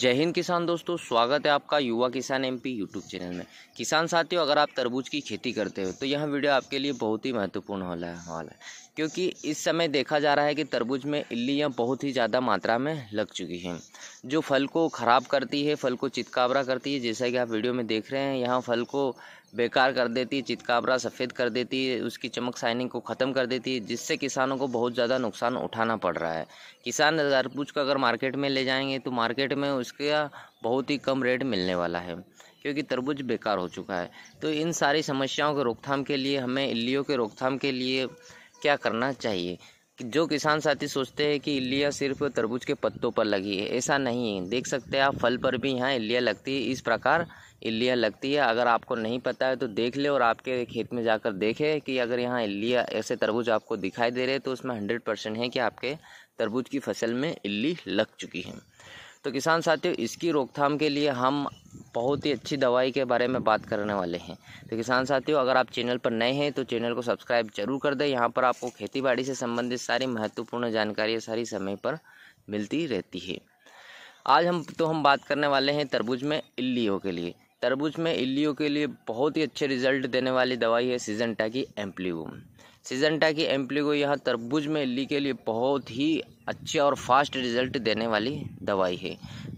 जय हिंद किसान दोस्तों स्वागत है आपका युवा किसान एमपी यूट्यूब चैनल में किसान साथियों अगर आप तरबूज की खेती करते हो तो यह वीडियो आपके लिए बहुत ही महत्वपूर्ण वाला है वाला है क्योंकि इस समय देखा जा रहा है कि तरबूज में इल्लियाँ बहुत ही ज़्यादा मात्रा में लग चुकी हैं जो फल को ख़राब करती है फल को चितकाबरा करती है जैसा कि आप वीडियो में देख रहे हैं यहाँ फल को बेकार कर देती है चितकाबरा सफ़ेद कर देती है उसकी चमक साइनिंग को ख़त्म कर देती है जिससे किसानों को बहुत ज़्यादा नुकसान उठाना पड़ रहा है किसान तरबूज को अगर मार्केट में ले जाएंगे तो मार्केट में उसका बहुत ही कम रेट मिलने वाला है क्योंकि तरबूज बेकार हो चुका है तो इन सारी समस्याओं के रोकथाम के लिए हमें इल्लियों के रोकथाम के लिए क्या करना चाहिए जो किसान साथी सोचते हैं कि इल्लियाँ सिर्फ तरबूज के पत्तों पर लगी है ऐसा नहीं है देख सकते हैं आप फल पर भी यहाँ इल्लियाँ लगती है इस प्रकार इल्लियाँ लगती है अगर आपको नहीं पता है तो देख ले और आपके खेत में जाकर देखें कि अगर यहाँ इल्लियाँ ऐसे तरबूज आपको दिखाई दे रहे तो उसमें हंड्रेड परसेंट है कि आपके तरबूज की फसल में इल्ली लग चुकी है तो किसान साथियों इसकी रोकथाम के लिए हम बहुत ही अच्छी दवाई के बारे में बात करने वाले हैं तो किसान साथियों अगर आप चैनल पर नए हैं तो चैनल को सब्सक्राइब जरूर कर दें यहाँ पर आपको खेती बाड़ी से संबंधित सारी महत्वपूर्ण जानकारी सारी समय पर मिलती रहती है आज हम तो हम बात करने वाले हैं तरबूज में इल्लियों के लिए तरबूज में इल्लियों के लिए बहुत ही अच्छे रिजल्ट देने वाली दवाई है सीजनटा की एम्प्लीगो सीजनटा की एम्प्लीगो यह तरबूज में इल्ली के लिए बहुत ही अच्छे और फास्ट रिजल्ट देने वाली दवाई है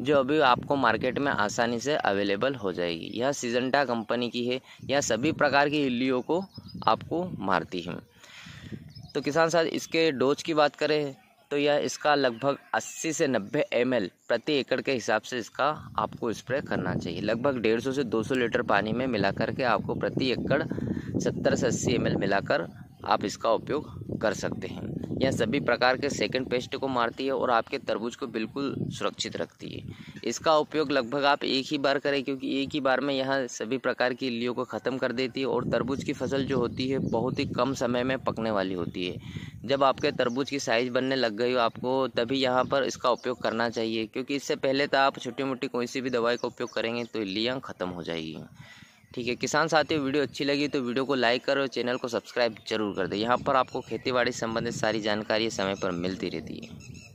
जो अभी आपको मार्केट में आसानी से अवेलेबल हो जाएगी यह सीजनटा कंपनी की है यह सभी प्रकार की इल्लियों को आपको मारती है तो किसान साथ इसके डोज की बात करें तो यह इसका लगभग 80 से 90 एम प्रति एकड़ के हिसाब से इसका आपको स्प्रे करना चाहिए लगभग 150 से 200 लीटर पानी में मिलाकर के आपको प्रति एकड़ 70 से 80 एम मिलाकर आप इसका उपयोग कर सकते हैं यह सभी प्रकार के सेकेंड पेस्ट को मारती है और आपके तरबूज को बिल्कुल सुरक्षित रखती है इसका उपयोग लगभग आप एक ही बार करें क्योंकि एक ही बार में यह सभी प्रकार की इल्लियों को ख़त्म कर देती है और तरबूज की फसल जो होती है बहुत ही कम समय में पकने वाली होती है जब आपके तरबूज की साइज़ बनने लग गई हो आपको तभी यहाँ पर इसका उपयोग करना चाहिए क्योंकि इससे पहले तो आप छोटी मोटी कोई सी भी दवाई का उपयोग करेंगे तो इल्लियाँ ख़त्म हो जाएगी ठीक है किसान साथियों वीडियो अच्छी लगी तो वीडियो को लाइक करो चैनल को सब्सक्राइब जरूर कर दे यहाँ पर आपको खेती बाड़ी संबंधित सारी जानकारी समय पर मिलती रहती है